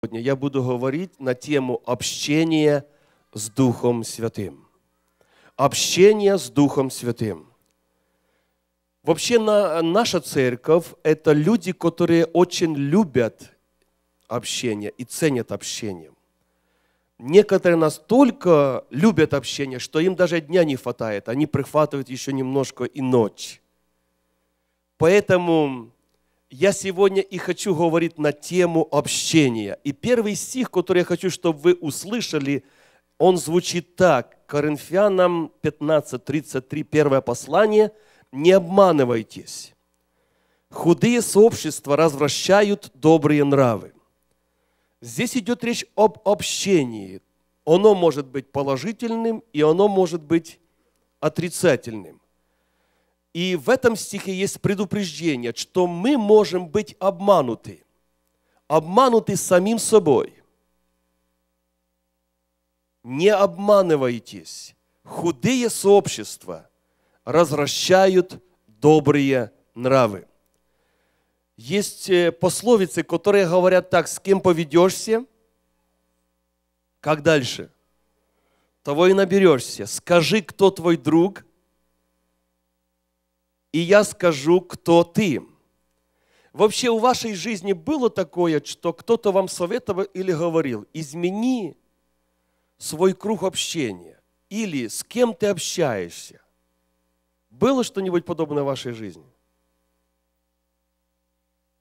Сегодня я буду говорить на тему общения с Духом Святым. Общение с Духом Святым. Вообще на, наша церковь – это люди, которые очень любят общение и ценят общение. Некоторые настолько любят общение, что им даже дня не хватает. Они прихватывают еще немножко и ночь. Поэтому я сегодня и хочу говорить на тему общения. И первый стих, который я хочу, чтобы вы услышали, он звучит так. Коринфянам 15.33, первое послание. «Не обманывайтесь. Худые сообщества развращают добрые нравы». Здесь идет речь об общении. Оно может быть положительным, и оно может быть отрицательным. И в этом стихе есть предупреждение, что мы можем быть обмануты, обмануты самим собой. Не обманывайтесь. Худые сообщества развращают добрые нравы. Есть э, пословицы, которые говорят так, с кем поведешься, как дальше? Того и наберешься. Скажи, кто твой друг – и я скажу, кто ты. Вообще у вашей жизни было такое, что кто-то вам советовал или говорил, измени свой круг общения или с кем ты общаешься. Было что-нибудь подобное в вашей жизни?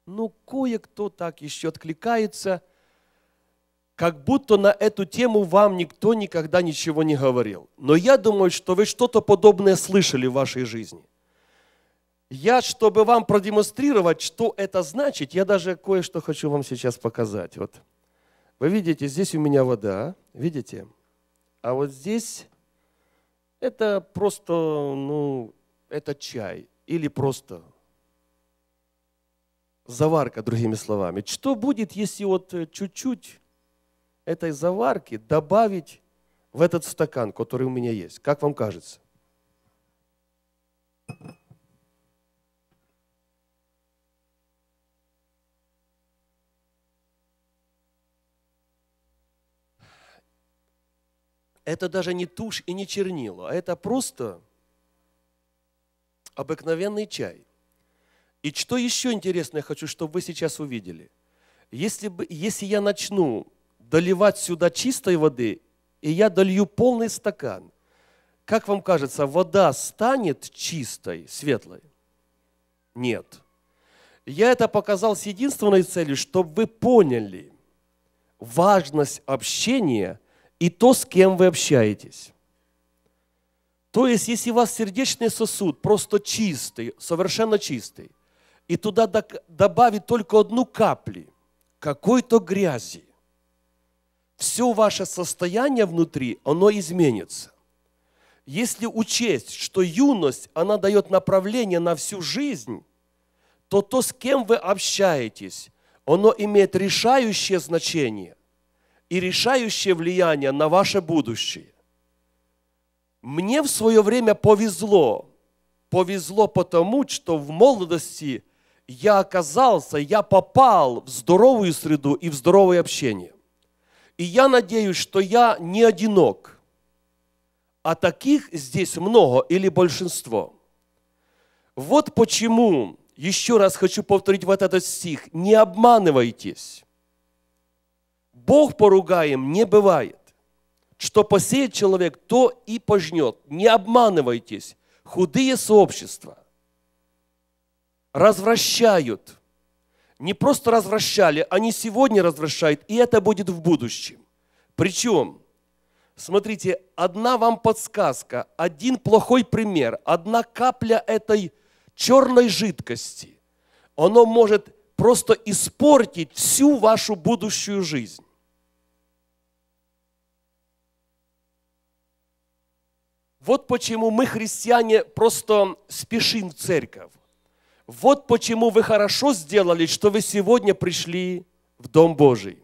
Ну, кое-кто так еще откликается, как будто на эту тему вам никто никогда ничего не говорил. Но я думаю, что вы что-то подобное слышали в вашей жизни – я, чтобы вам продемонстрировать, что это значит, я даже кое-что хочу вам сейчас показать. Вот. Вы видите, здесь у меня вода, видите? А вот здесь это просто, ну, это чай или просто заварка, другими словами. Что будет, если вот чуть-чуть этой заварки добавить в этот стакан, который у меня есть? Как вам кажется? это даже не тушь и не чернила, а это просто обыкновенный чай. И что еще интересное хочу, чтобы вы сейчас увидели. Если, бы, если я начну доливать сюда чистой воды, и я долью полный стакан, как вам кажется, вода станет чистой, светлой? Нет. Я это показал с единственной целью, чтобы вы поняли важность общения – и то, с кем вы общаетесь. То есть, если у вас сердечный сосуд просто чистый, совершенно чистый, и туда добавить только одну капли какой-то грязи, все ваше состояние внутри, оно изменится. Если учесть, что юность, она дает направление на всю жизнь, то то, с кем вы общаетесь, оно имеет решающее значение и решающее влияние на ваше будущее. Мне в свое время повезло. Повезло потому, что в молодости я оказался, я попал в здоровую среду и в здоровое общение. И я надеюсь, что я не одинок. А таких здесь много или большинство. Вот почему, еще раз хочу повторить вот этот стих, не обманывайтесь. Бог поругаем не бывает. Что посеет человек, то и пожнет. Не обманывайтесь. Худые сообщества развращают. Не просто развращали, они сегодня развращают, и это будет в будущем. Причем, смотрите, одна вам подсказка, один плохой пример, одна капля этой черной жидкости, оно может просто испортить всю вашу будущую жизнь. Вот почему мы, христиане, просто спешим в церковь. Вот почему вы хорошо сделали, что вы сегодня пришли в Дом Божий.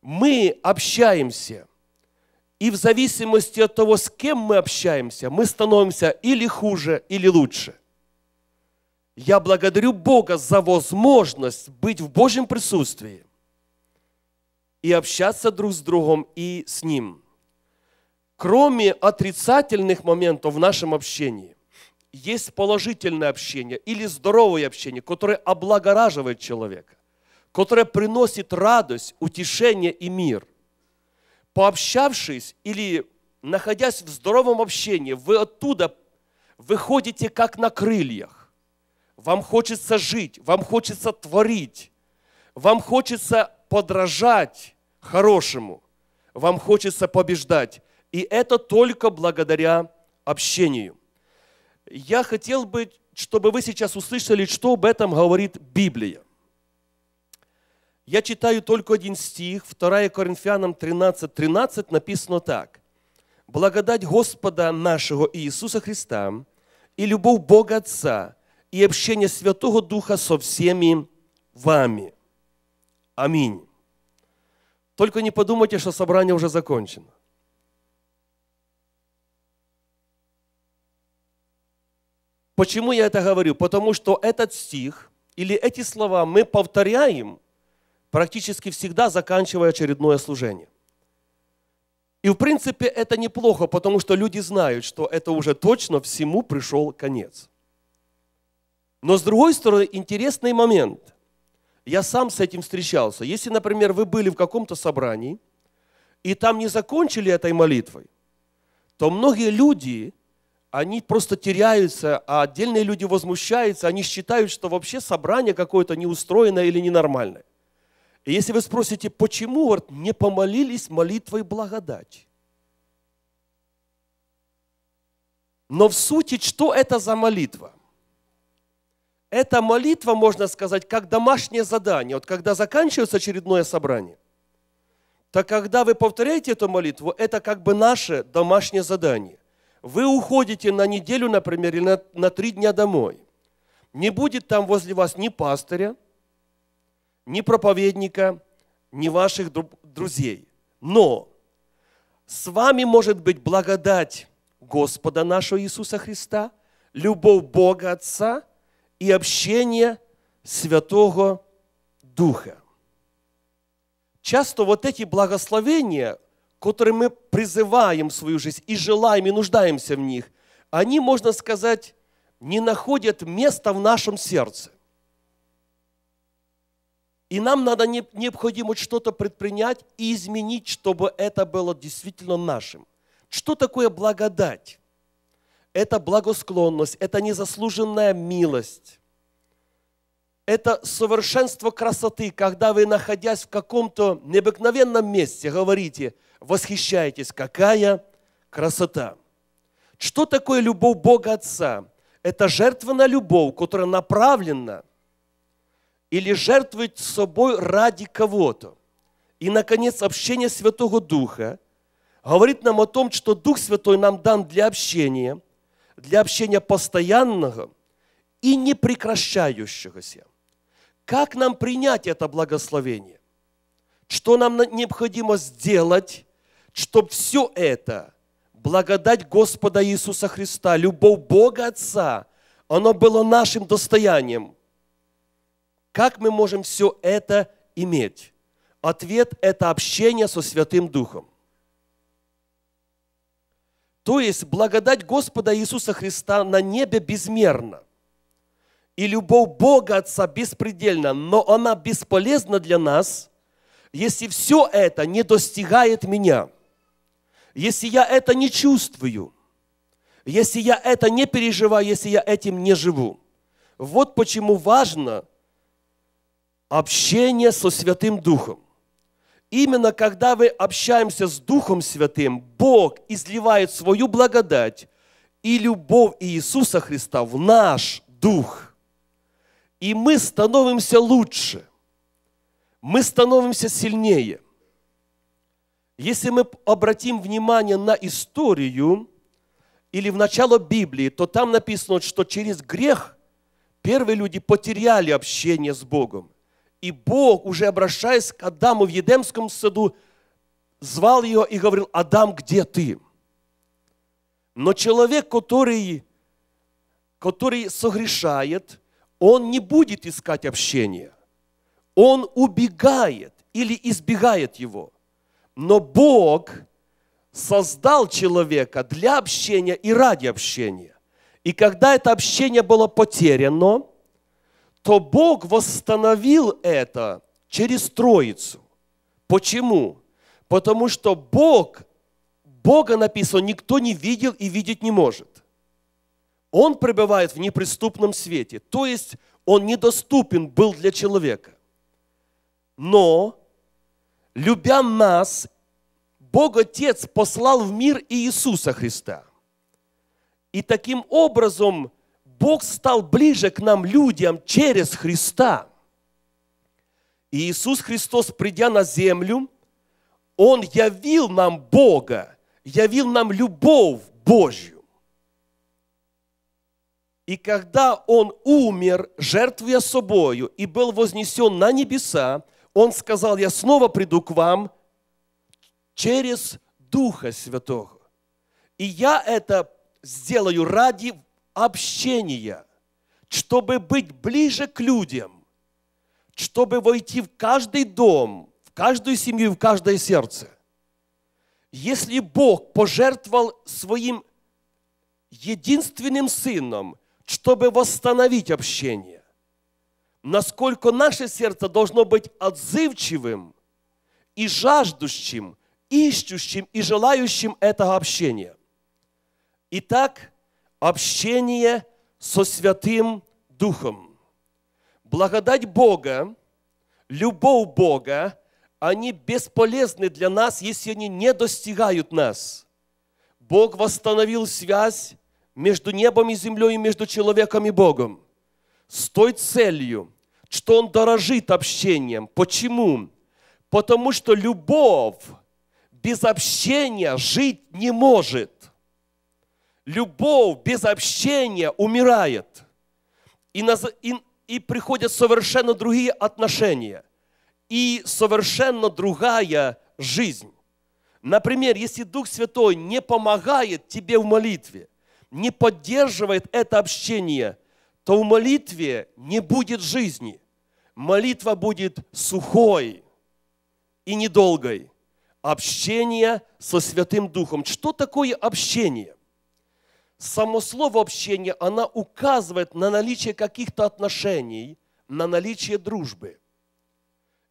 Мы общаемся, и в зависимости от того, с кем мы общаемся, мы становимся или хуже, или лучше. Я благодарю Бога за возможность быть в Божьем присутствии и общаться друг с другом и с Ним – кроме отрицательных моментов в нашем общении, есть положительное общение или здоровое общение, которое облагораживает человека, которое приносит радость, утешение и мир. Пообщавшись или находясь в здоровом общении, вы оттуда выходите как на крыльях. Вам хочется жить, вам хочется творить, вам хочется подражать хорошему, вам хочется побеждать. И это только благодаря общению. Я хотел бы, чтобы вы сейчас услышали, что об этом говорит Библия. Я читаю только один стих, 2 Коринфянам 13, 13 написано так. «Благодать Господа нашего Иисуса Христа и любовь Бога Отца и общение Святого Духа со всеми вами. Аминь». Только не подумайте, что собрание уже закончено. Почему я это говорю? Потому что этот стих или эти слова мы повторяем практически всегда, заканчивая очередное служение. И в принципе это неплохо, потому что люди знают, что это уже точно всему пришел конец. Но с другой стороны, интересный момент. Я сам с этим встречался. Если, например, вы были в каком-то собрании, и там не закончили этой молитвой, то многие люди они просто теряются, а отдельные люди возмущаются, они считают, что вообще собрание какое-то неустроенное или ненормальное. И если вы спросите, почему, вот не помолились молитвой благодать? Но в сути, что это за молитва? Эта молитва, можно сказать, как домашнее задание. Вот когда заканчивается очередное собрание, то когда вы повторяете эту молитву, это как бы наше домашнее задание. Вы уходите на неделю, например, или на, на три дня домой. Не будет там возле вас ни пастыря, ни проповедника, ни ваших друзей. Но с вами может быть благодать Господа нашего Иисуса Христа, любовь Бога Отца и общение Святого Духа. Часто вот эти благословения которые мы призываем свою жизнь и желаем, и нуждаемся в них, они, можно сказать, не находят места в нашем сердце. И нам надо необходимо что-то предпринять и изменить, чтобы это было действительно нашим. Что такое благодать? Это благосклонность, это незаслуженная милость. Это совершенство красоты, когда вы, находясь в каком-то необыкновенном месте, говорите – восхищаетесь, какая красота. Что такое любовь Бога Отца? Это жертвенная любовь, которая направлена или жертвует собой ради кого-то. И, наконец, общение Святого Духа говорит нам о том, что Дух Святой нам дан для общения, для общения постоянного и непрекращающегося. Как нам принять это благословение? Что нам необходимо сделать, чтобы все это, благодать Господа Иисуса Христа, любовь Бога Отца, оно было нашим достоянием. Как мы можем все это иметь? Ответ – это общение со Святым Духом. То есть благодать Господа Иисуса Христа на небе безмерна. И любовь Бога Отца беспредельна, но она бесполезна для нас, если все это не достигает меня если я это не чувствую, если я это не переживаю, если я этим не живу. Вот почему важно общение со Святым Духом. Именно когда мы общаемся с Духом Святым, Бог изливает свою благодать и любовь Иисуса Христа в наш дух. И мы становимся лучше, мы становимся сильнее. Если мы обратим внимание на историю или в начало Библии, то там написано, что через грех первые люди потеряли общение с Богом. И Бог, уже обращаясь к Адаму в Едемском саду, звал ее и говорил, «Адам, где ты?» Но человек, который, который согрешает, он не будет искать общения. Он убегает или избегает его – но Бог создал человека для общения и ради общения. И когда это общение было потеряно, то Бог восстановил это через Троицу. Почему? Потому что Бог, Бога написано, никто не видел и видеть не может. Он пребывает в неприступном свете, то есть он недоступен был для человека. Но любя нас, Бог Отец послал в мир Иисуса Христа. И таким образом Бог стал ближе к нам, людям, через Христа. И Иисус Христос, придя на землю, Он явил нам Бога, явил нам любовь Божью. И когда Он умер, жертвуя собою, и был вознесен на небеса, он сказал, я снова приду к вам через Духа Святого. И я это сделаю ради общения, чтобы быть ближе к людям, чтобы войти в каждый дом, в каждую семью, в каждое сердце. Если Бог пожертвовал своим единственным сыном, чтобы восстановить общение, насколько наше сердце должно быть отзывчивым и жаждущим, ищущим и желающим этого общения. Итак, общение со Святым Духом. Благодать Бога, любовь Бога, они бесполезны для нас, если они не достигают нас. Бог восстановил связь между небом и землей, между человеком и Богом. С той целью, что он дорожит общением. Почему? Потому что любовь без общения жить не может. Любовь без общения умирает. И, наз... и, и приходят совершенно другие отношения. И совершенно другая жизнь. Например, если Дух Святой не помогает тебе в молитве, не поддерживает это общение, то в молитве не будет жизни молитва будет сухой и недолгой. Общение со Святым Духом. Что такое общение? Само слово общение, оно указывает на наличие каких-то отношений, на наличие дружбы.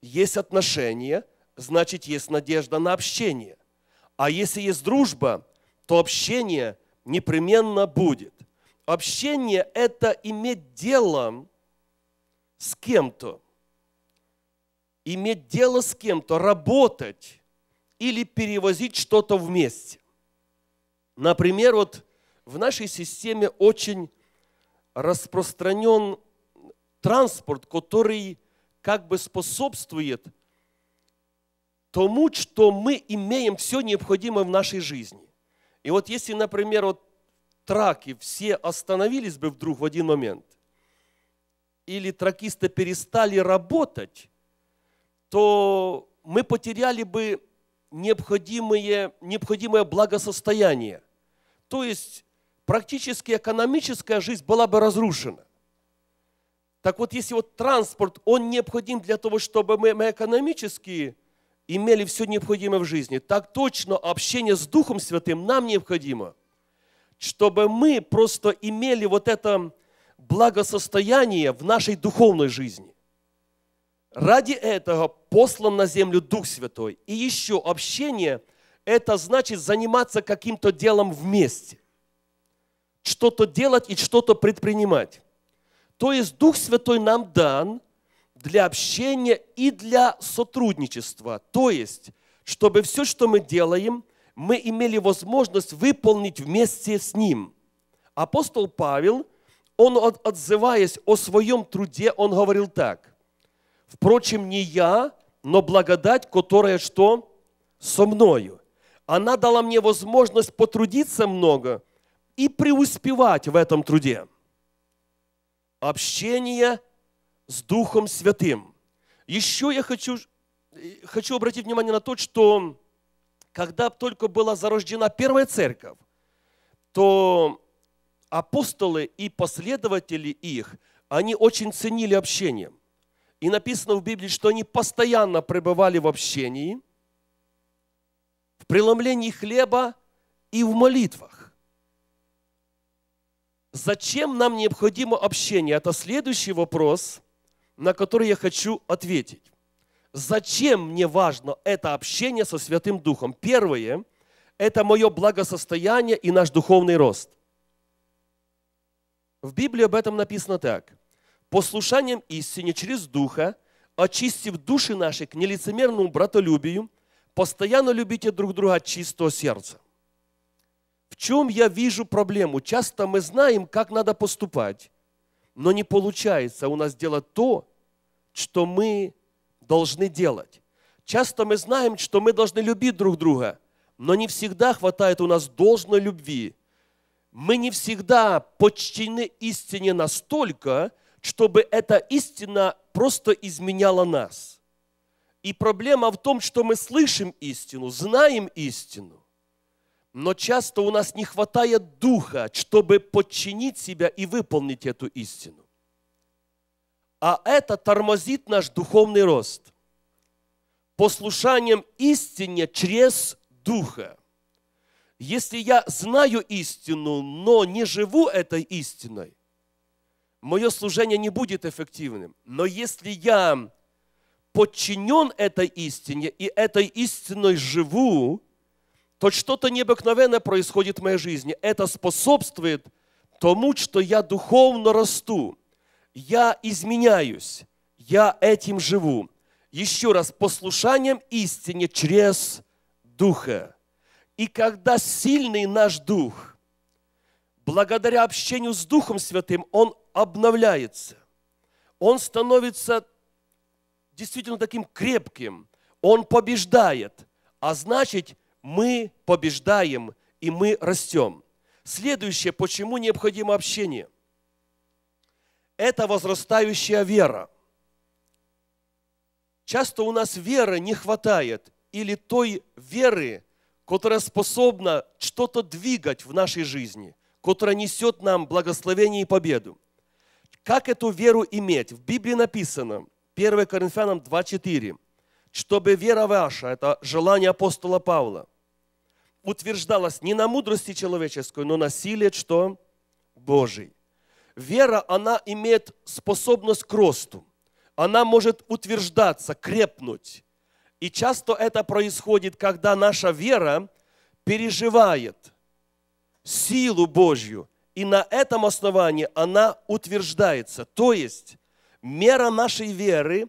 Есть отношения, значит, есть надежда на общение. А если есть дружба, то общение непременно будет. Общение – это иметь дело с кем-то, иметь дело с кем-то, работать или перевозить что-то вместе. Например, вот в нашей системе очень распространен транспорт, который как бы способствует тому, что мы имеем все необходимое в нашей жизни. И вот если, например, вот траки все остановились бы вдруг в один момент, или тракисты перестали работать, то мы потеряли бы необходимое, необходимое благосостояние. То есть практически экономическая жизнь была бы разрушена. Так вот, если вот транспорт, он необходим для того, чтобы мы, мы экономически имели все необходимое в жизни, так точно общение с Духом Святым нам необходимо, чтобы мы просто имели вот это благосостояние в нашей духовной жизни. Ради этого послан на землю Дух Святой. И еще общение – это значит заниматься каким-то делом вместе. Что-то делать и что-то предпринимать. То есть Дух Святой нам дан для общения и для сотрудничества. То есть, чтобы все, что мы делаем, мы имели возможность выполнить вместе с Ним. Апостол Павел – он, отзываясь о своем труде, он говорил так. «Впрочем, не я, но благодать, которая что? Со мною. Она дала мне возможность потрудиться много и преуспевать в этом труде». Общение с Духом Святым. Еще я хочу, э, хочу обратить внимание на то, что когда только была зарождена первая церковь, то апостолы и последователи их, они очень ценили общение. И написано в Библии, что они постоянно пребывали в общении, в преломлении хлеба и в молитвах. Зачем нам необходимо общение? Это следующий вопрос, на который я хочу ответить. Зачем мне важно это общение со Святым Духом? Первое – это мое благосостояние и наш духовный рост. В Библии об этом написано так. «Послушанием истине через Духа, очистив души наши к нелицемерному братолюбию, постоянно любите друг друга от чистого сердца». В чем я вижу проблему? Часто мы знаем, как надо поступать, но не получается у нас делать то, что мы должны делать. Часто мы знаем, что мы должны любить друг друга, но не всегда хватает у нас должной любви – мы не всегда подчинены истине настолько, чтобы эта истина просто изменяла нас. И проблема в том, что мы слышим истину, знаем истину, но часто у нас не хватает духа, чтобы подчинить себя и выполнить эту истину. А это тормозит наш духовный рост послушанием истине через духа если я знаю истину, но не живу этой истиной, мое служение не будет эффективным. Но если я подчинен этой истине и этой истиной живу, то что-то необыкновенное происходит в моей жизни. Это способствует тому, что я духовно расту, я изменяюсь, я этим живу. Еще раз, послушанием истине через Духа. И когда сильный наш дух, благодаря общению с Духом Святым, он обновляется, он становится действительно таким крепким, он побеждает, а значит, мы побеждаем и мы растем. Следующее, почему необходимо общение? Это возрастающая вера. Часто у нас веры не хватает или той веры, которая способна что-то двигать в нашей жизни, которая несет нам благословение и победу. Как эту веру иметь? В Библии написано, 1 Коринфянам 2.4, чтобы вера ваша, это желание апостола Павла, утверждалась не на мудрости человеческой, но на силе, что Божий. Вера, она имеет способность к росту. Она может утверждаться, крепнуть. И часто это происходит, когда наша вера переживает силу Божью, и на этом основании она утверждается. То есть мера нашей веры,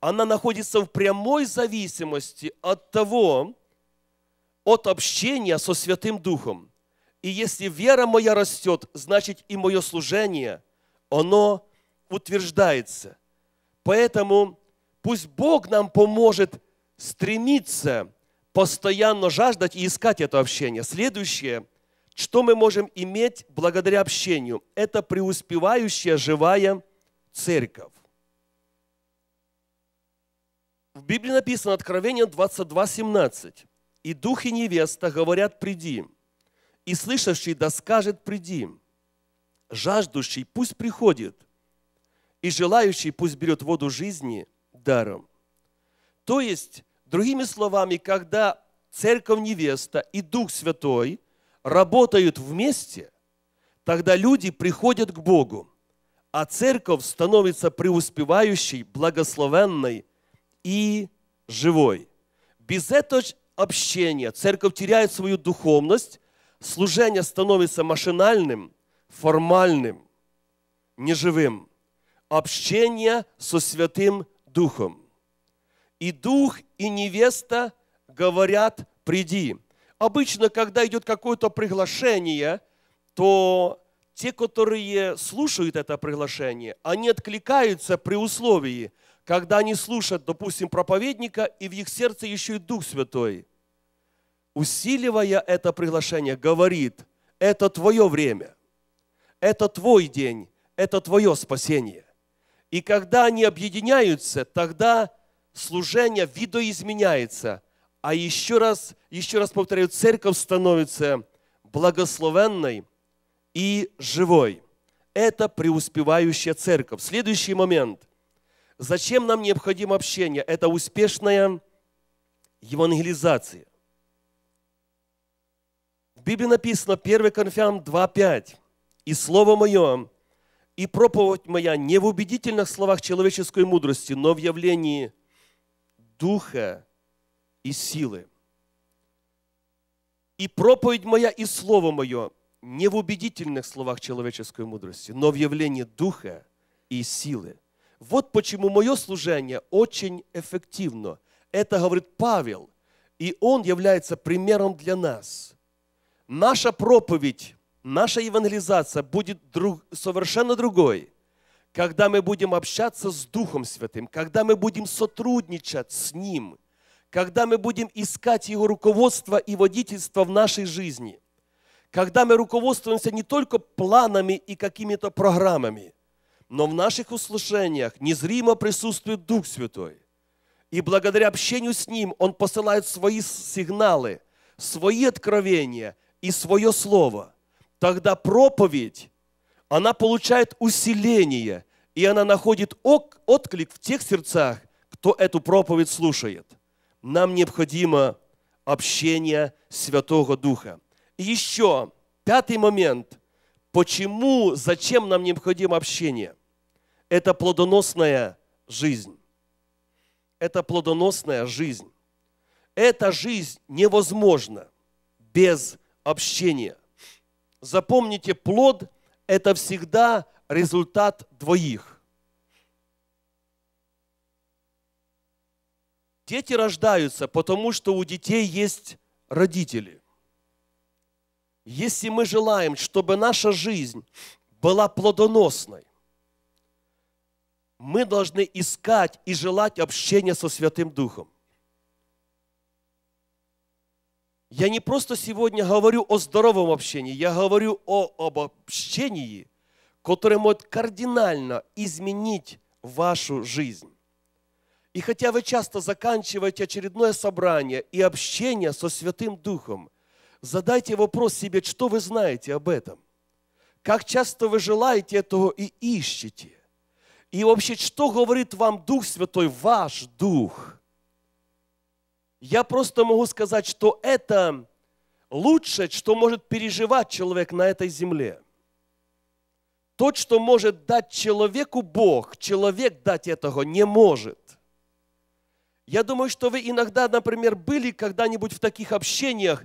она находится в прямой зависимости от того, от общения со Святым Духом. И если вера моя растет, значит и мое служение, оно утверждается. Поэтому пусть Бог нам поможет стремиться постоянно жаждать и искать это общение. Следующее, что мы можем иметь благодаря общению, это преуспевающая живая церковь. В Библии написано Откровение 22:17. «И дух и невеста говорят, приди, и слышащий да скажет, приди, жаждущий пусть приходит, и желающий пусть берет воду жизни даром». То есть Другими словами, когда церковь невеста и Дух Святой работают вместе, тогда люди приходят к Богу, а церковь становится преуспевающей, благословенной и живой. Без этого общения церковь теряет свою духовность, служение становится машинальным, формальным, неживым. Общение со Святым Духом – и дух, и невеста говорят, приди. Обычно, когда идет какое-то приглашение, то те, которые слушают это приглашение, они откликаются при условии, когда они слушают, допустим, проповедника, и в их сердце еще и Дух Святой, усиливая это приглашение, говорит, это твое время, это твой день, это твое спасение. И когда они объединяются, тогда служение видоизменяется. А еще раз, еще раз повторяю, церковь становится благословенной и живой. Это преуспевающая церковь. Следующий момент. Зачем нам необходимо общение? Это успешная евангелизация. В Библии написано 1 Конфям 2.5. «И слово мое, и проповедь моя не в убедительных словах человеческой мудрости, но в явлении – духа и силы. И проповедь моя, и слово мое не в убедительных словах человеческой мудрости, но в явлении духа и силы. Вот почему мое служение очень эффективно. Это говорит Павел, и он является примером для нас. Наша проповедь, наша евангелизация будет друг, совершенно другой – когда мы будем общаться с Духом Святым, когда мы будем сотрудничать с Ним, когда мы будем искать Его руководство и водительство в нашей жизни, когда мы руководствуемся не только планами и какими-то программами, но в наших услышаниях незримо присутствует Дух Святой. И благодаря общению с Ним Он посылает свои сигналы, свои откровения и свое Слово. Тогда проповедь, она получает усиление и она находит отклик в тех сердцах, кто эту проповедь слушает. Нам необходимо общение Святого Духа. И еще пятый момент. Почему, зачем нам необходимо общение? Это плодоносная жизнь. Это плодоносная жизнь. Эта жизнь невозможна без общения. Запомните, плод – это всегда результат двоих. Дети рождаются, потому что у детей есть родители. Если мы желаем, чтобы наша жизнь была плодоносной, мы должны искать и желать общения со Святым Духом. Я не просто сегодня говорю о здоровом общении, я говорю о, об общении – которые могут кардинально изменить вашу жизнь. И хотя вы часто заканчиваете очередное собрание и общение со Святым Духом, задайте вопрос себе, что вы знаете об этом? Как часто вы желаете этого и ищете? И вообще, что говорит вам Дух Святой, ваш Дух? Я просто могу сказать, что это лучшее, что может переживать человек на этой земле – то, что может дать человеку Бог, человек дать этого не может. Я думаю, что вы иногда, например, были когда-нибудь в таких общениях,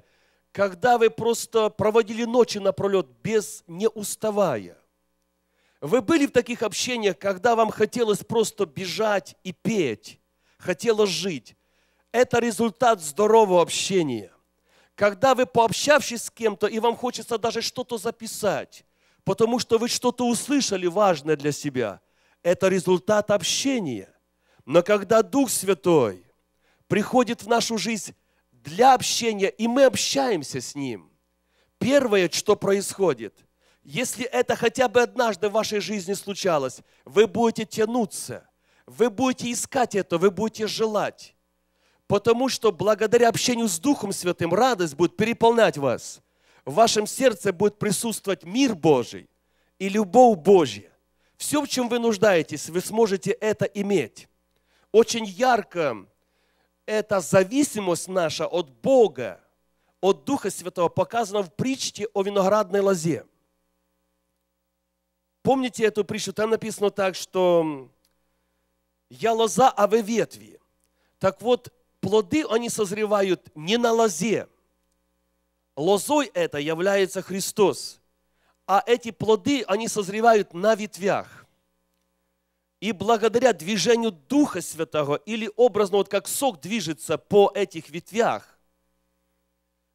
когда вы просто проводили ночи напролет без не уставая. Вы были в таких общениях, когда вам хотелось просто бежать и петь, хотелось жить. Это результат здорового общения. Когда вы пообщавшись с кем-то, и вам хочется даже что-то записать, потому что вы что-то услышали важное для себя. Это результат общения. Но когда Дух Святой приходит в нашу жизнь для общения, и мы общаемся с Ним, первое, что происходит, если это хотя бы однажды в вашей жизни случалось, вы будете тянуться, вы будете искать это, вы будете желать. Потому что благодаря общению с Духом Святым радость будет переполнять вас – в вашем сердце будет присутствовать мир Божий и любовь Божья. Все, в чем вы нуждаетесь, вы сможете это иметь. Очень ярко эта зависимость наша от Бога, от Духа Святого показана в притче о виноградной лозе. Помните эту притчу? Там написано так, что «Я лоза, а вы ветви». Так вот, плоды, они созревают не на лозе, Лозой это является Христос. А эти плоды, они созревают на ветвях. И благодаря движению Духа Святого, или образно, вот как сок движется по этих ветвях,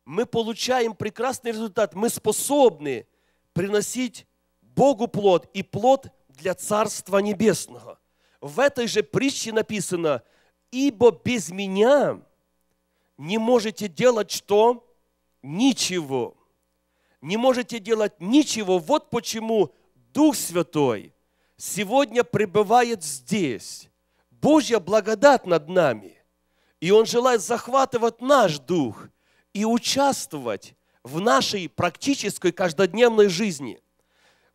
мы получаем прекрасный результат. Мы способны приносить Богу плод и плод для Царства Небесного. В этой же притче написано, «Ибо без меня не можете делать что?» ничего. Не можете делать ничего. Вот почему Дух Святой сегодня пребывает здесь. Божья благодать над нами. И Он желает захватывать наш дух и участвовать в нашей практической каждодневной жизни.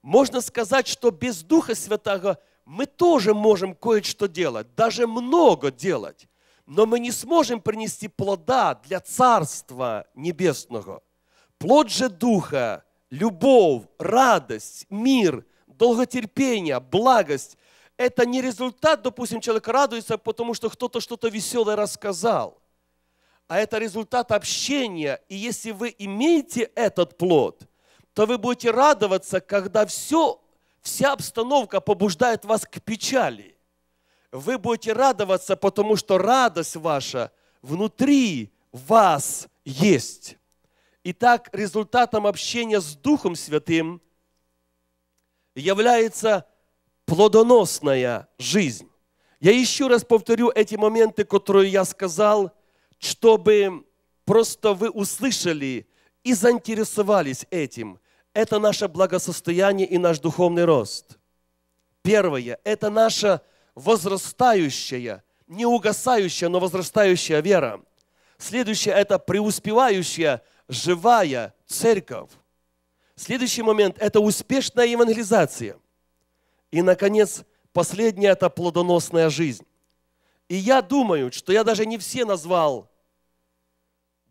Можно сказать, что без Духа Святого мы тоже можем кое-что делать, даже много делать но мы не сможем принести плода для Царства Небесного. Плод же Духа, любовь, радость, мир, долготерпение, благость – это не результат, допустим, человек радуется, потому что кто-то что-то веселое рассказал, а это результат общения. И если вы имеете этот плод, то вы будете радоваться, когда все, вся обстановка побуждает вас к печали вы будете радоваться, потому что радость ваша внутри вас есть. Итак, результатом общения с Духом Святым является плодоносная жизнь. Я еще раз повторю эти моменты, которые я сказал, чтобы просто вы услышали и заинтересовались этим. Это наше благосостояние и наш духовный рост. Первое – это наша возрастающая, не угасающая, но возрастающая вера. Следующее – это преуспевающая, живая церковь. Следующий момент – это успешная евангелизация. И, наконец, последнее – это плодоносная жизнь. И я думаю, что я даже не все назвал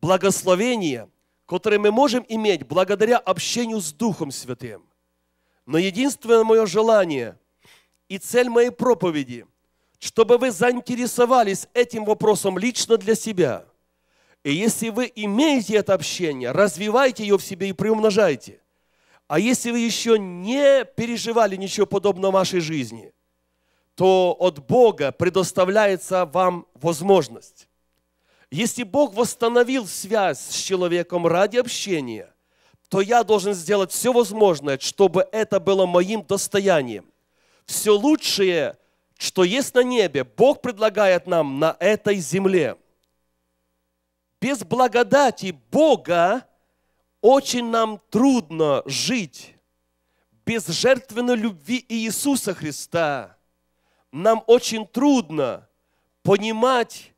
благословения, которые мы можем иметь благодаря общению с Духом Святым. Но единственное мое желание – и цель моей проповеди, чтобы вы заинтересовались этим вопросом лично для себя. И если вы имеете это общение, развивайте ее в себе и приумножайте. А если вы еще не переживали ничего подобного в вашей жизни, то от Бога предоставляется вам возможность. Если Бог восстановил связь с человеком ради общения, то я должен сделать все возможное, чтобы это было моим достоянием все лучшее, что есть на небе, Бог предлагает нам на этой земле. Без благодати Бога очень нам трудно жить. Без жертвенной любви Иисуса Христа нам очень трудно понимать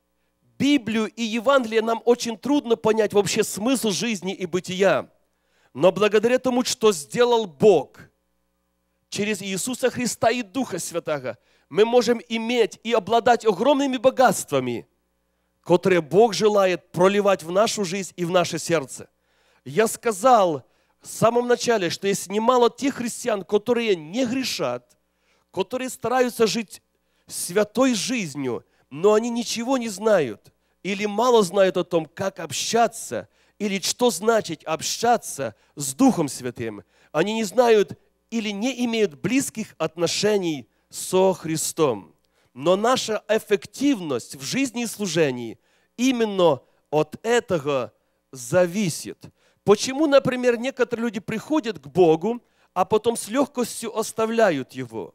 Библию и Евангелие, нам очень трудно понять вообще смысл жизни и бытия. Но благодаря тому, что сделал Бог – через Иисуса Христа и Духа Святаго мы можем иметь и обладать огромными богатствами, которые Бог желает проливать в нашу жизнь и в наше сердце. Я сказал в самом начале, что есть немало тех христиан, которые не грешат, которые стараются жить святой жизнью, но они ничего не знают или мало знают о том, как общаться или что значит общаться с Духом Святым. Они не знают, или не имеют близких отношений со Христом. Но наша эффективность в жизни и служении именно от этого зависит. Почему, например, некоторые люди приходят к Богу, а потом с легкостью оставляют Его?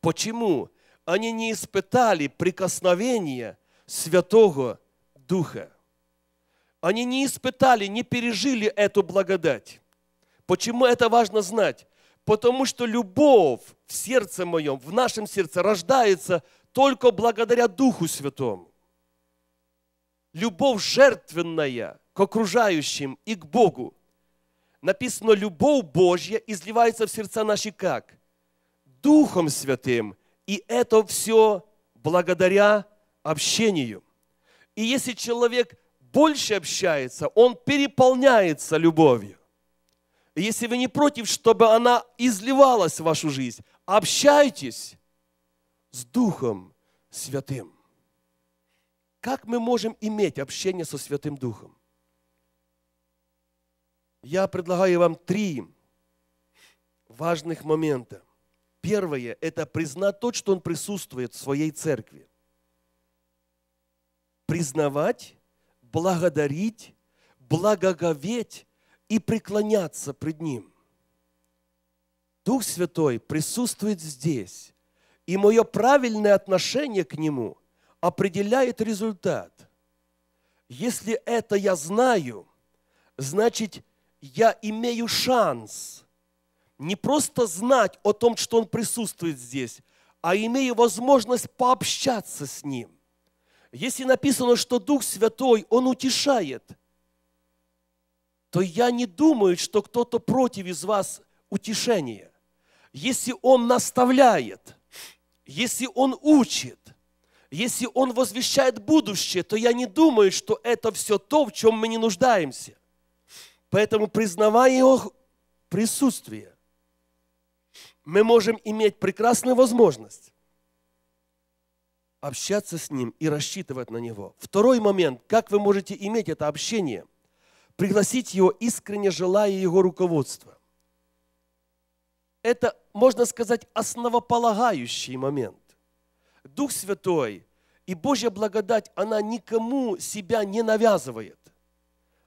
Почему? Они не испытали прикосновения Святого Духа. Они не испытали, не пережили эту благодать. Почему это важно знать? потому что любовь в сердце моем, в нашем сердце рождается только благодаря Духу Святому. Любовь жертвенная к окружающим и к Богу. Написано, любовь Божья изливается в сердца наши как? Духом Святым. И это все благодаря общению. И если человек больше общается, он переполняется любовью если вы не против, чтобы она изливалась в вашу жизнь, общайтесь с Духом Святым. Как мы можем иметь общение со Святым Духом? Я предлагаю вам три важных момента. Первое – это признать то, что Он присутствует в своей церкви. Признавать, благодарить, благоговеть и преклоняться пред Ним. Дух Святой присутствует здесь, и мое правильное отношение к Нему определяет результат. Если это я знаю, значит, я имею шанс не просто знать о том, что Он присутствует здесь, а имею возможность пообщаться с Ним. Если написано, что Дух Святой, Он утешает, то я не думаю, что кто-то против из вас утешения. Если он наставляет, если он учит, если он возвещает будущее, то я не думаю, что это все то, в чем мы не нуждаемся. Поэтому, признавая его присутствие, мы можем иметь прекрасную возможность общаться с ним и рассчитывать на него. Второй момент, как вы можете иметь это общение – пригласить его, искренне желая его руководства. Это, можно сказать, основополагающий момент. Дух Святой и Божья благодать, она никому себя не навязывает.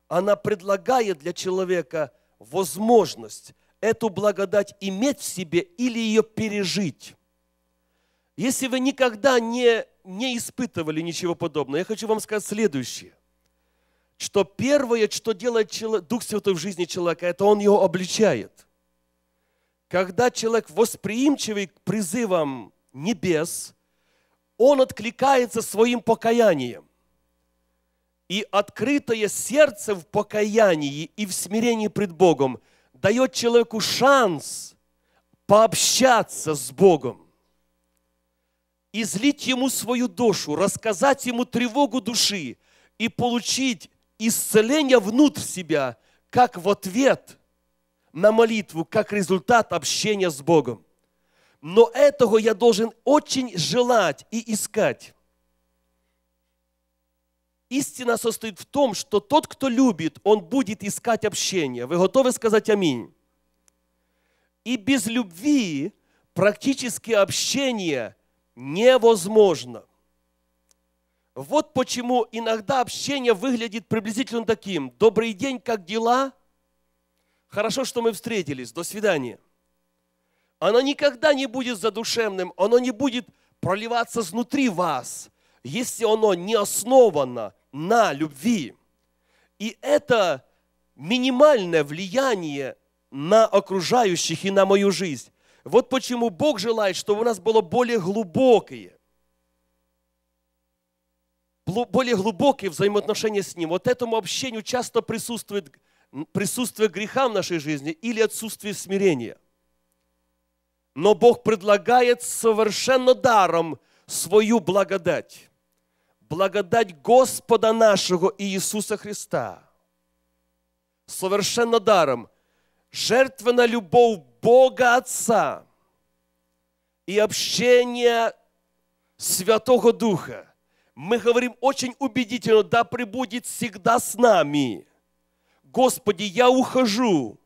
Она предлагает для человека возможность эту благодать иметь в себе или ее пережить. Если вы никогда не, не испытывали ничего подобного, я хочу вам сказать следующее что первое, что делает Дух Святой в жизни человека, это он его обличает. Когда человек восприимчивый к призывам небес, он откликается своим покаянием. И открытое сердце в покаянии и в смирении пред Богом дает человеку шанс пообщаться с Богом, излить ему свою душу, рассказать ему тревогу души и получить исцеление внутрь себя, как в ответ на молитву, как результат общения с Богом. Но этого я должен очень желать и искать. Истина состоит в том, что тот, кто любит, он будет искать общение. Вы готовы сказать аминь? И без любви практически общение невозможно. Вот почему иногда общение выглядит приблизительно таким. Добрый день, как дела? Хорошо, что мы встретились. До свидания. Оно никогда не будет задушевным, оно не будет проливаться внутри вас, если оно не основано на любви. И это минимальное влияние на окружающих и на мою жизнь. Вот почему Бог желает, чтобы у нас было более глубокое, более глубокие взаимоотношения с Ним. Вот этому общению часто присутствует присутствие греха в нашей жизни или отсутствие смирения. Но Бог предлагает совершенно даром свою благодать. Благодать Господа нашего Иисуса Христа. Совершенно даром. жертвенная любовь Бога Отца и общение Святого Духа – мы говорим очень убедительно, да пребудет всегда с нами. Господи, я ухожу,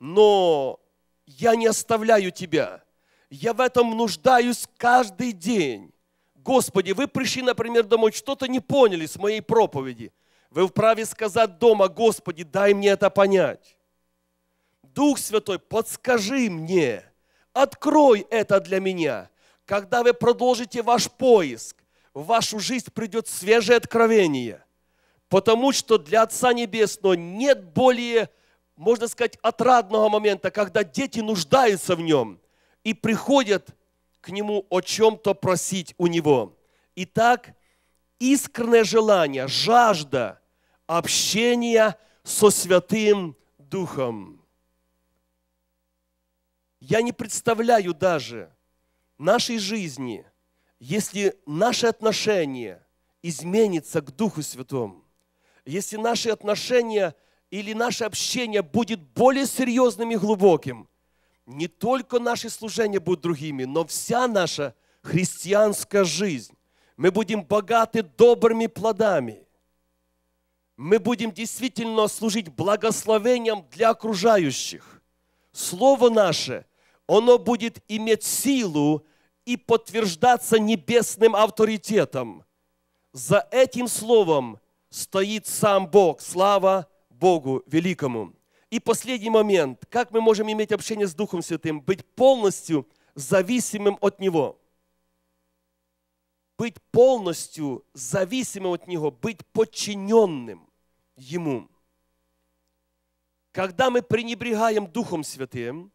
но я не оставляю Тебя. Я в этом нуждаюсь каждый день. Господи, вы пришли, например, домой, что-то не поняли с моей проповеди. Вы вправе сказать дома, Господи, дай мне это понять. Дух Святой, подскажи мне, открой это для меня. Когда вы продолжите ваш поиск, в вашу жизнь придет свежее откровение, потому что для Отца Небесного нет более, можно сказать, отрадного момента, когда дети нуждаются в нем и приходят к нему о чем-то просить у него. Итак, искреннее желание, жажда общения со Святым Духом. Я не представляю даже нашей жизни – если наше отношение изменится к Духу Святому, если наши отношения или наше общение будет более серьезным и глубоким, не только наши служения будут другими, но вся наша христианская жизнь. Мы будем богаты добрыми плодами. Мы будем действительно служить благословением для окружающих. Слово наше, оно будет иметь силу и подтверждаться небесным авторитетом. За этим словом стоит сам Бог. Слава Богу великому. И последний момент. Как мы можем иметь общение с Духом Святым? Быть полностью зависимым от Него. Быть полностью зависимым от Него, быть подчиненным Ему. Когда мы пренебрегаем Духом Святым,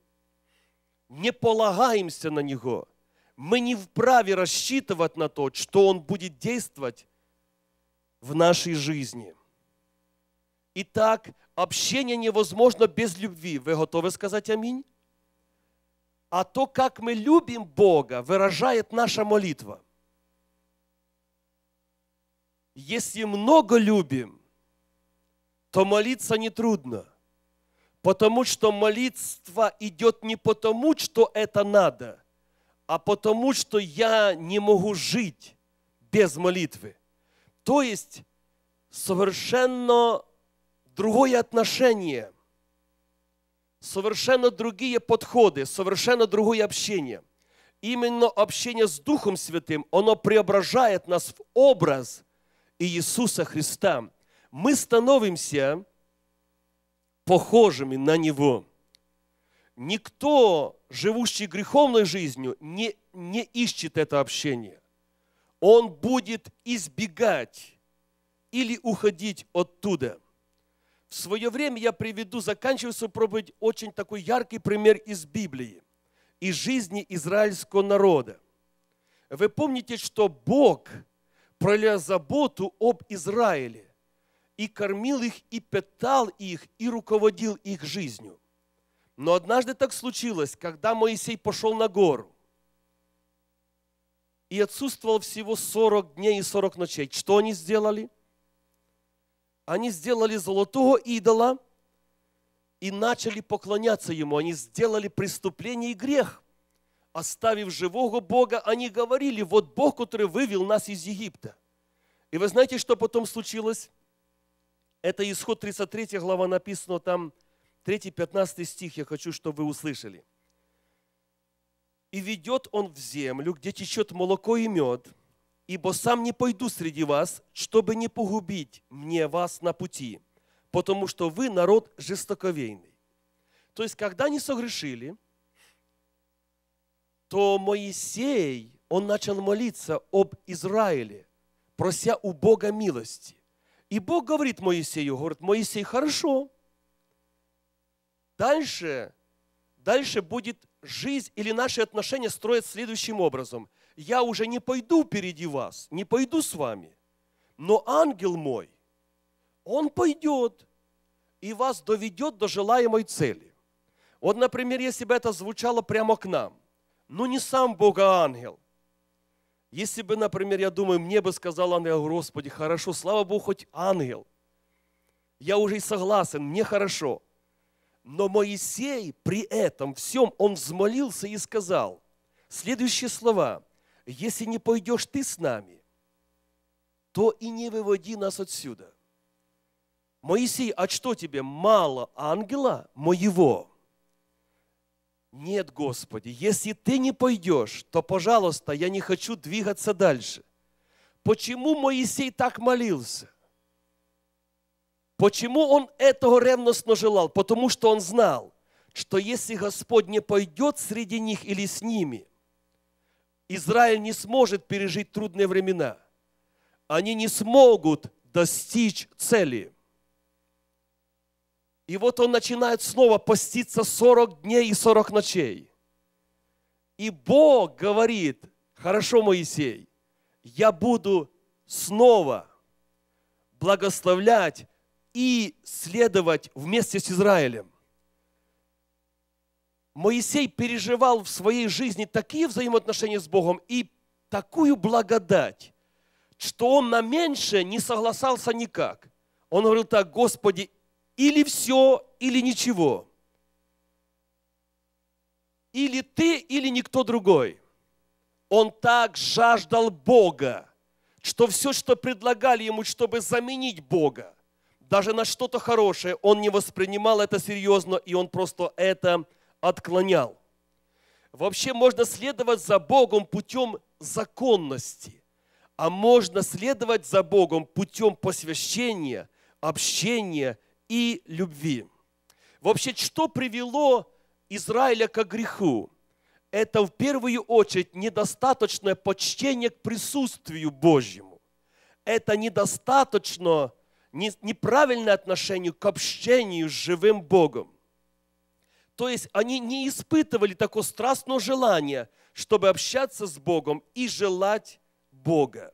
не полагаемся на Него – мы не вправе рассчитывать на то, что Он будет действовать в нашей жизни. Итак, общение невозможно без любви. Вы готовы сказать аминь? А то, как мы любим Бога, выражает наша молитва. Если много любим, то молиться нетрудно. Потому что молитва идет не потому, что это надо – а потому что я не могу жить без молитвы. То есть совершенно другое отношение, совершенно другие подходы, совершенно другое общение. Именно общение с Духом Святым, оно преображает нас в образ Иисуса Христа. Мы становимся похожими на Него. Никто, живущий греховной жизнью, не, не ищет это общение. Он будет избегать или уходить оттуда. В свое время я приведу, заканчиваю свою проповедь, очень такой яркий пример из Библии, из жизни израильского народа. Вы помните, что Бог проля заботу об Израиле и кормил их, и питал их, и руководил их жизнью. Но однажды так случилось, когда Моисей пошел на гору и отсутствовал всего 40 дней и 40 ночей. Что они сделали? Они сделали золотого идола и начали поклоняться ему. Они сделали преступление и грех. Оставив живого Бога, они говорили, вот Бог, который вывел нас из Египта. И вы знаете, что потом случилось? Это исход 33 глава написано там, 3-15 стих я хочу, чтобы вы услышали. «И ведет он в землю, где течет молоко и мед, ибо сам не пойду среди вас, чтобы не погубить мне вас на пути, потому что вы народ жестоковейный». То есть, когда они согрешили, то Моисей, он начал молиться об Израиле, прося у Бога милости. И Бог говорит Моисею, говорит, Моисей, хорошо, Дальше, дальше будет жизнь или наши отношения строят следующим образом. Я уже не пойду впереди вас, не пойду с вами, но ангел мой, он пойдет и вас доведет до желаемой цели. Вот, например, если бы это звучало прямо к нам, ну не сам Бог, а ангел. Если бы, например, я думаю, мне бы сказал ангел, Господи, хорошо, слава Богу, хоть ангел. Я уже и согласен, мне хорошо. Но Моисей при этом всем, он взмолился и сказал следующие слова. «Если не пойдешь ты с нами, то и не выводи нас отсюда». Моисей, а что тебе, мало ангела моего? Нет, Господи, если ты не пойдешь, то, пожалуйста, я не хочу двигаться дальше. Почему Моисей так молился? Почему он этого ревностно желал? Потому что он знал, что если Господь не пойдет среди них или с ними, Израиль не сможет пережить трудные времена. Они не смогут достичь цели. И вот он начинает снова поститься 40 дней и 40 ночей. И Бог говорит, хорошо, Моисей, я буду снова благословлять и следовать вместе с Израилем. Моисей переживал в своей жизни такие взаимоотношения с Богом и такую благодать, что он на меньше не согласался никак. Он говорил так, Господи, или все, или ничего. Или ты, или никто другой. Он так жаждал Бога, что все, что предлагали ему, чтобы заменить Бога – даже на что-то хорошее, он не воспринимал это серьезно, и он просто это отклонял. Вообще можно следовать за Богом путем законности, а можно следовать за Богом путем посвящения, общения и любви. Вообще, что привело Израиля к греху? Это в первую очередь недостаточное почтение к присутствию Божьему. Это недостаточно неправильное отношение к общению с живым Богом. То есть они не испытывали такого страстного желания, чтобы общаться с Богом и желать Бога.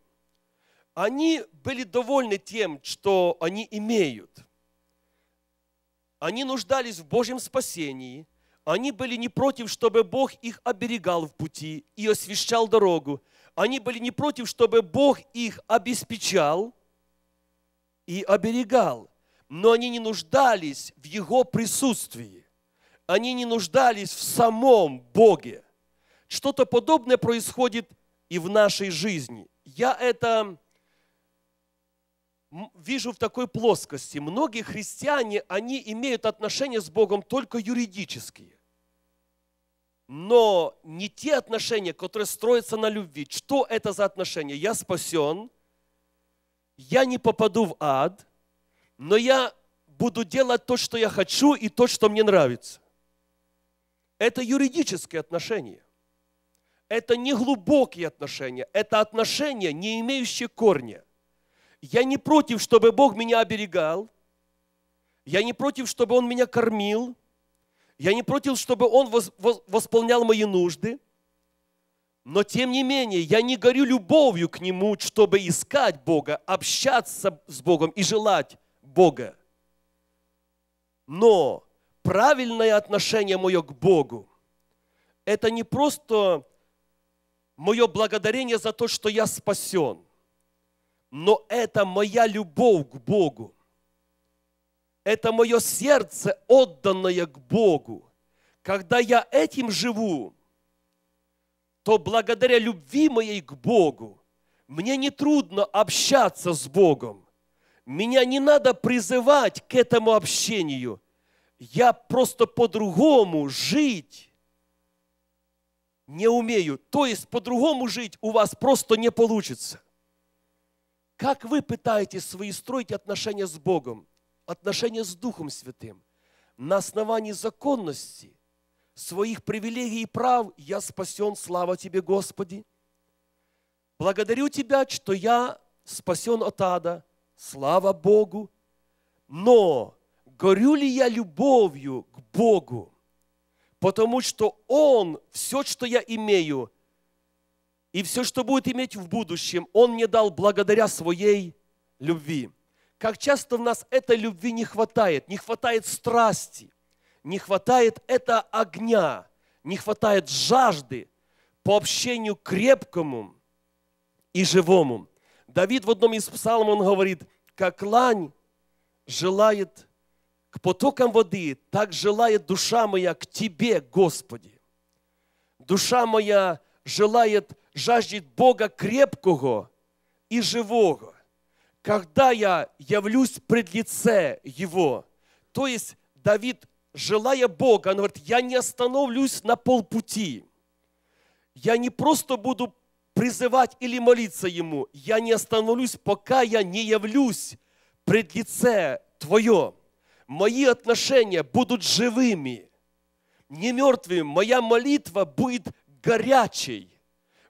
Они были довольны тем, что они имеют. Они нуждались в Божьем спасении. Они были не против, чтобы Бог их оберегал в пути и освещал дорогу. Они были не против, чтобы Бог их обеспечал – и оберегал, но они не нуждались в Его присутствии. Они не нуждались в самом Боге. Что-то подобное происходит и в нашей жизни. Я это вижу в такой плоскости. Многие христиане, они имеют отношения с Богом только юридические. Но не те отношения, которые строятся на любви. Что это за отношения? Я спасен, я не попаду в ад, но я буду делать то, что я хочу и то, что мне нравится. Это юридические отношения. Это не глубокие отношения, это отношения, не имеющие корня. Я не против, чтобы Бог меня оберегал. Я не против, чтобы Он меня кормил. Я не против, чтобы Он восполнял мои нужды. Но тем не менее, я не горю любовью к Нему, чтобы искать Бога, общаться с Богом и желать Бога. Но правильное отношение мое к Богу – это не просто мое благодарение за то, что я спасен, но это моя любовь к Богу. Это мое сердце, отданное к Богу. Когда я этим живу, то благодаря любви моей к Богу мне не трудно общаться с Богом. Меня не надо призывать к этому общению. Я просто по-другому жить не умею. То есть по-другому жить у вас просто не получится. Как вы пытаетесь свои строить отношения с Богом, отношения с Духом Святым? На основании законности своих привилегий и прав, я спасен, слава Тебе, Господи. Благодарю Тебя, что я спасен от ада, слава Богу. Но горю ли я любовью к Богу? Потому что Он, все, что я имею, и все, что будет иметь в будущем, Он мне дал благодаря своей любви. Как часто в нас этой любви не хватает, не хватает страсти – не хватает это огня, не хватает жажды по общению крепкому и живому. Давид в одном из псалмов, он говорит, как лань желает к потокам воды, так желает душа моя к Тебе, Господи. Душа моя желает, жаждет Бога крепкого и живого. Когда я явлюсь пред лице Его, то есть Давид желая Бога, она говорит, я не остановлюсь на полпути. Я не просто буду призывать или молиться Ему. Я не остановлюсь, пока я не явлюсь пред лице Твое. Мои отношения будут живыми, не мертвыми. Моя молитва будет горячей.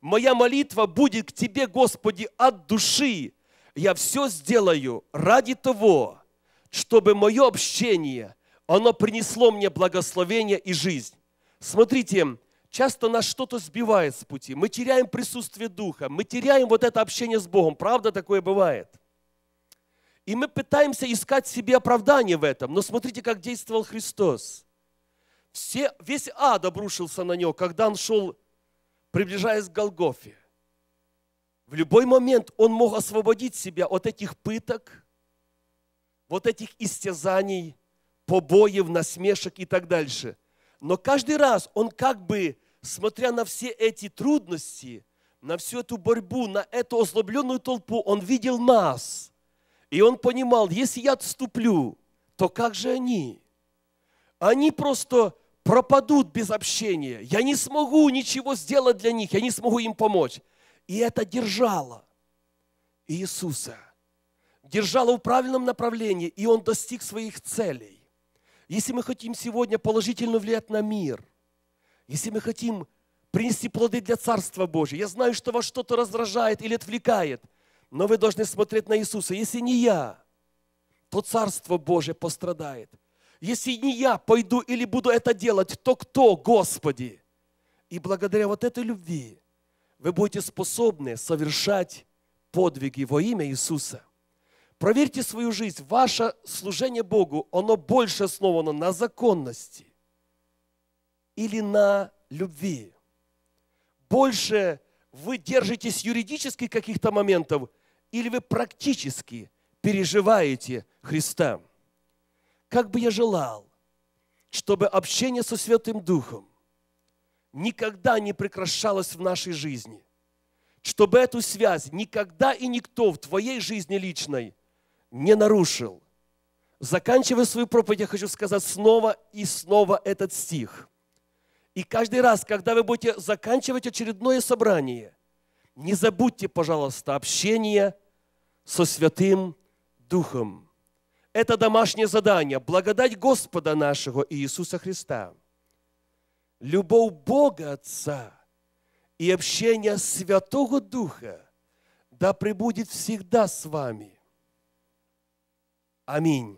Моя молитва будет к Тебе, Господи, от души. Я все сделаю ради того, чтобы мое общение – оно принесло мне благословение и жизнь. Смотрите, часто нас что-то сбивает с пути. Мы теряем присутствие Духа, мы теряем вот это общение с Богом. Правда такое бывает? И мы пытаемся искать себе оправдание в этом. Но смотрите, как действовал Христос. Все, весь ад обрушился на него, когда он шел, приближаясь к Голгофе. В любой момент он мог освободить себя от этих пыток, вот этих истязаний – побоев, насмешек и так дальше. Но каждый раз он как бы, смотря на все эти трудности, на всю эту борьбу, на эту озлобленную толпу, он видел нас. И он понимал, если я отступлю, то как же они? Они просто пропадут без общения. Я не смогу ничего сделать для них, я не смогу им помочь. И это держало Иисуса. Держало в правильном направлении, и он достиг своих целей. Если мы хотим сегодня положительно влиять на мир, если мы хотим принести плоды для Царства Божьего, я знаю, что вас что-то раздражает или отвлекает, но вы должны смотреть на Иисуса. Если не я, то Царство Божие пострадает. Если не я пойду или буду это делать, то кто, Господи? И благодаря вот этой любви вы будете способны совершать подвиги во имя Иисуса. Проверьте свою жизнь. Ваше служение Богу, оно больше основано на законности или на любви. Больше вы держитесь юридически каких-то моментов или вы практически переживаете Христа. Как бы я желал, чтобы общение со Святым Духом никогда не прекращалось в нашей жизни, чтобы эту связь никогда и никто в твоей жизни личной не нарушил. Заканчивая свою проповедь, я хочу сказать снова и снова этот стих. И каждый раз, когда вы будете заканчивать очередное собрание, не забудьте, пожалуйста, общение со Святым Духом. Это домашнее задание, благодать Господа нашего Иисуса Христа, любовь Бога Отца и общение Святого Духа да пребудет всегда с вами – Аминь.